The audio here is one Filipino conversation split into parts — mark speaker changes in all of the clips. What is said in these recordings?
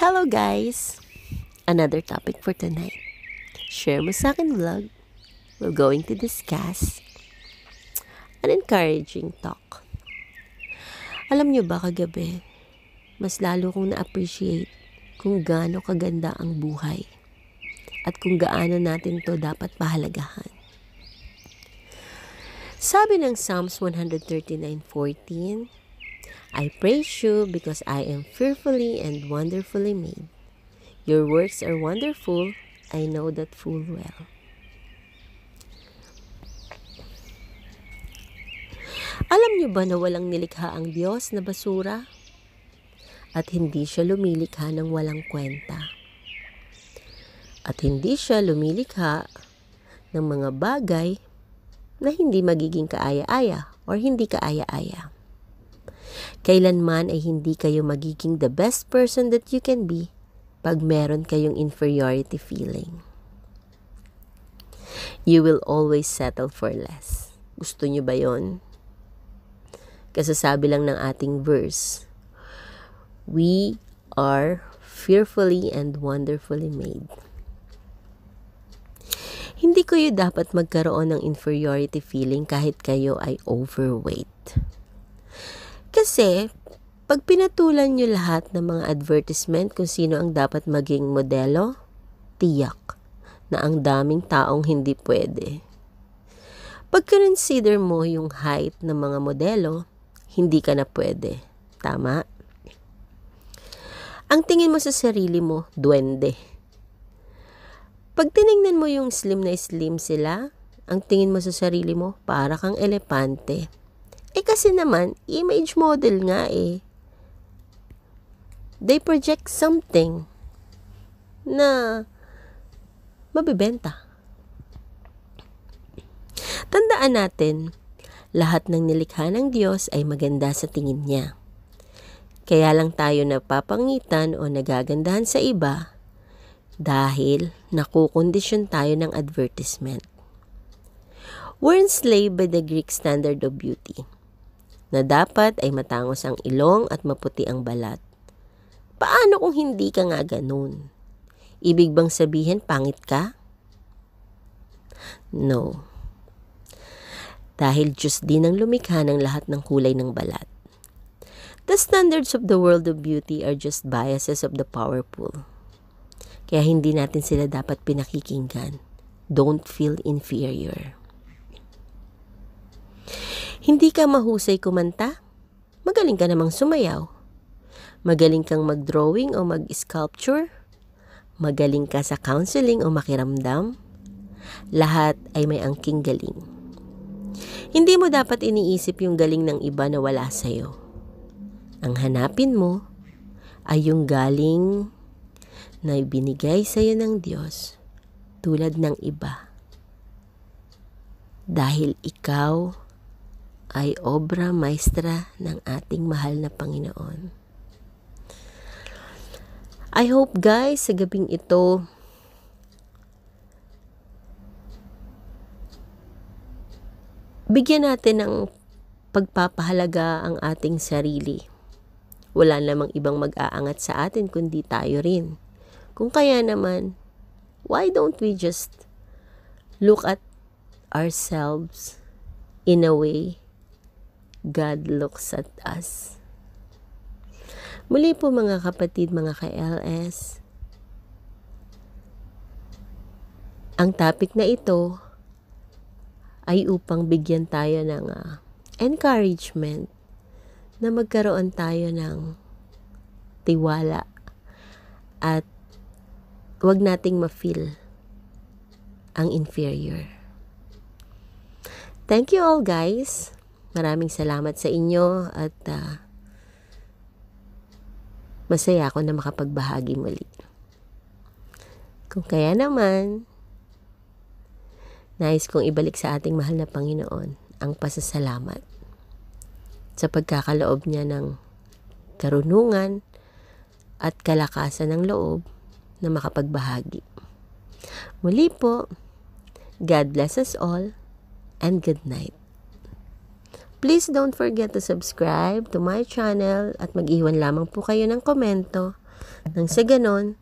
Speaker 1: Hello guys! Another topic for tonight. Share mo sa akin vlog. We're going to discuss an encouraging talk. Alam nyo ba kagabi, mas lalo kong na-appreciate kung gaano kaganda ang buhay at kung gaano natin to dapat pahalagahan. Sabi ng Psalms 139.14, I praise you because I am fearfully and wonderfully made. Your works are wonderful. I know that full well. Alam niyo ba na walang nilikha ang Diyos na basura? At hindi siya lumilikha ng walang kwenta. At hindi siya lumilikha ng mga bagay na hindi magiging kaaya-aya or hindi kaaya-aya. Kailanman ay hindi kayo magiging the best person that you can be pag meron kayong inferiority feeling. You will always settle for less. Gusto nyo ba yon? Kasi sabi lang ng ating verse, We are fearfully and wonderfully made. Hindi kayo dapat magkaroon ng inferiority feeling kahit kayo ay overweight. Kasi, pag pinatulan nyo lahat ng mga advertisement kung sino ang dapat maging modelo, tiyak na ang daming taong hindi pwede. Pag consider mo yung height ng mga modelo, hindi ka na pwede. Tama? Ang tingin mo sa sarili mo, duwende. Pag tinignan mo yung slim na slim sila, ang tingin mo sa sarili mo, para kang elepante. Eh kasi naman, image model nga eh. They project something na mabibenta. Tandaan natin, lahat ng nilikha ng Diyos ay maganda sa tingin niya. Kaya lang tayo napapangitan o nagagandahan sa iba dahil nakukondisyon tayo ng advertisement. We're enslaved by the Greek standard of beauty na dapat ay matangos ang ilong at maputi ang balat. Paano kung hindi ka nga ganun? Ibig bang sabihin pangit ka? No. Dahil Diyos din ang lumikha ng lahat ng kulay ng balat. The standards of the world of beauty are just biases of the powerful. Kaya hindi natin sila dapat pinakikinggan. Don't feel inferior. Hindi ka mahusay kumanta? Magaling ka namang sumayaw. Magaling kang mag-drawing o mag-sculpture? Magaling ka sa counseling o makiramdam? Lahat ay may angking galing. Hindi mo dapat iniisip yung galing ng iba na wala sa'yo. Ang hanapin mo ay yung galing na binigay sa'yo ng Diyos tulad ng iba. Dahil ikaw ay obra maestra ng ating mahal na Panginoon. I hope guys, sa gabing ito, bigyan natin ng pagpapahalaga ang ating sarili. Wala namang ibang mag-aangat sa atin kundi tayo rin. Kung kaya naman, why don't we just look at ourselves in a way God looks at us. Muli po mga kapatid, mga ka-LS, ang topic na ito ay upang bigyan tayo ng uh, encouragement na magkaroon tayo ng tiwala at wag nating ma-feel ang inferior. Thank you all guys. Maraming salamat sa inyo at uh, masaya ako na makapagbahagi muli. Kung kaya naman, nais kong ibalik sa ating mahal na Panginoon ang pasasalamat sa pagkakaloob niya ng karunungan at kalakasan ng loob na makapagbahagi. Muli po, God bless us all and good night. Please don't forget to subscribe to my channel at mag-iwan lamang po kayo ng komento. Nang sa ganon,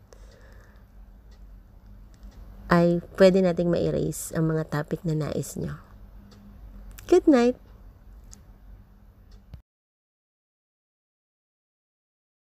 Speaker 1: ay pwede nating ma-erase ang mga topic na nais nyo. Good night!